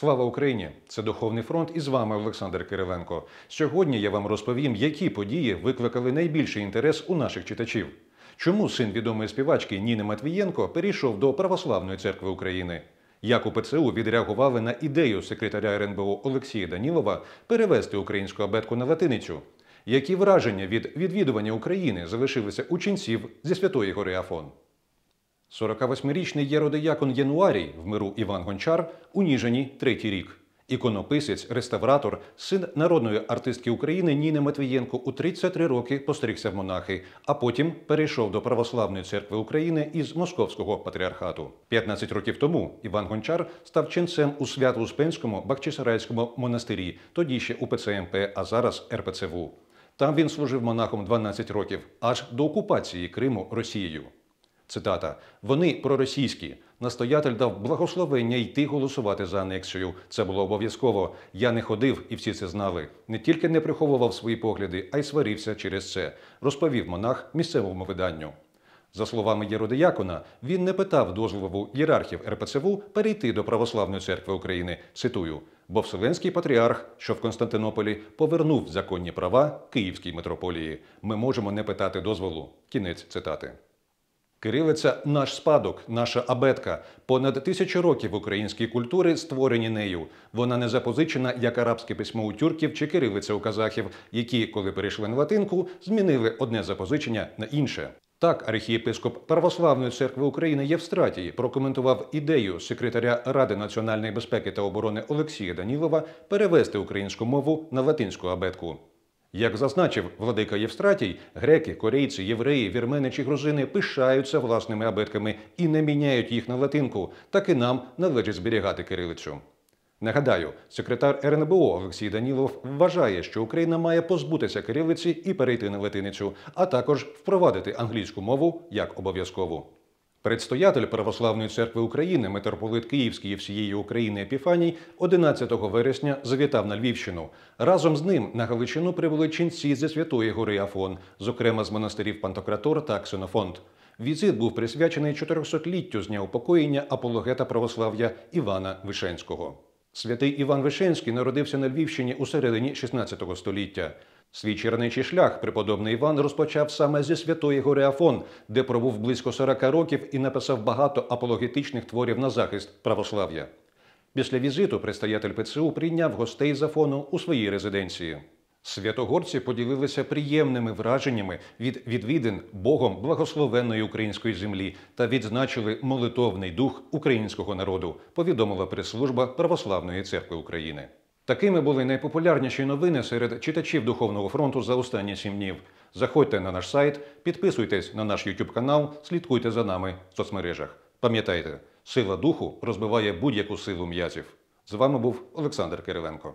Слава Україні! Це Духовний фронт і з вами Олександр Кириленко. Сьогодні я вам розповім, які події викликали найбільший інтерес у наших читачів. Чому син відомої співачки Ніни Матвієнко перейшов до Православної церкви України? Як у ПЦУ відреагували на ідею секретаря РНБО Олексія Данілова перевести українську абетку на латиницю? Які враження від відвідування України залишилися у ченців зі Святої Гори Афон? 48-річний єродиякон Януарій в миру Іван Гончар у Ніжині третій рік. Іконописець, реставратор, син народної артистки України Ніни Матвієнко у 33 роки постригся в монахи, а потім перейшов до православної церкви України із московського патріархату. 15 років тому Іван Гончар став ченцем у Свято-Успенському Бахчисарайському монастирі, тоді ще у ПЦМП, а зараз РПЦВУ. Там він служив монахом 12 років, аж до окупації Криму Росією. Цитата: Вони проросійські. Настоятель дав благословення йти голосувати за анексію. Це було обов'язково. Я не ходив, і всі це знали. Не тільки не приховував свої погляди, а й сварився через це. Розповів монах місцевому виданню. За словами Єродиякона, він не питав дозволу ієрархів РПЦВ перейти до Православної церкви України. Цитую, бо Вселенський патріарх, що в Константинополі повернув законні права Київській митрополії. Ми можемо не питати дозволу. Кінець цитати. Кирилиця наш спадок, наша абетка. Понад тисячу років української культури створені нею. Вона не запозичена як арабське письмо у тюрків чи кирилиця у казахів, які, коли перейшли на латинку, змінили одне запозичення на інше. Так, архієпископ Православної церкви України Євстратії прокоментував ідею секретаря Ради національної безпеки та оборони Олексія Данілова перевести українську мову на латинську абетку. Як зазначив владика Євстратій, греки, корейці, євреї, вірмени чи грузини пишаються власними абетками і не міняють їх на латинку, так і нам належить зберігати кирилицю. Нагадаю, секретар РНБО Олексій Данілов вважає, що Україна має позбутися кирилиці і перейти на латиницю, а також впровадити англійську мову як обов'язкову. Предстоятель Православної церкви України, митрополит Київський і всієї України Епіфаній, 11 вересня завітав на Львівщину. Разом з ним на Галичину прибули ченці зі Святої Гори Афон, зокрема з монастирів Пантократор та Ксенофонт. Візит був присвячений 400-літтю з дня упокоєння апологета православ'я Івана Вишенського. Святий Іван Вишенський народився на Львівщині у середині 16 століття. Свій черничий шлях преподобний Іван розпочав саме зі Святої Гори Афон, де пробув близько 40 років і написав багато апологетичних творів на захист православ'я. Після візиту предстоятель ПЦУ прийняв гостей з Афону у своїй резиденції. Святогорці поділилися приємними враженнями від відвідин Богом благословенної української землі та відзначили молитовний дух українського народу. Повідомила прес-служба Православної церкви України. Такими були найпопулярніші новини серед читачів Духовного фронту за останні сім днів. Заходьте на наш сайт, підписуйтесь на наш YouTube канал, слідкуйте за нами в соцмережах. Пам'ятайте, сила духу розбиває будь-яку силу м'язів. З вами був Олександр Кириленко.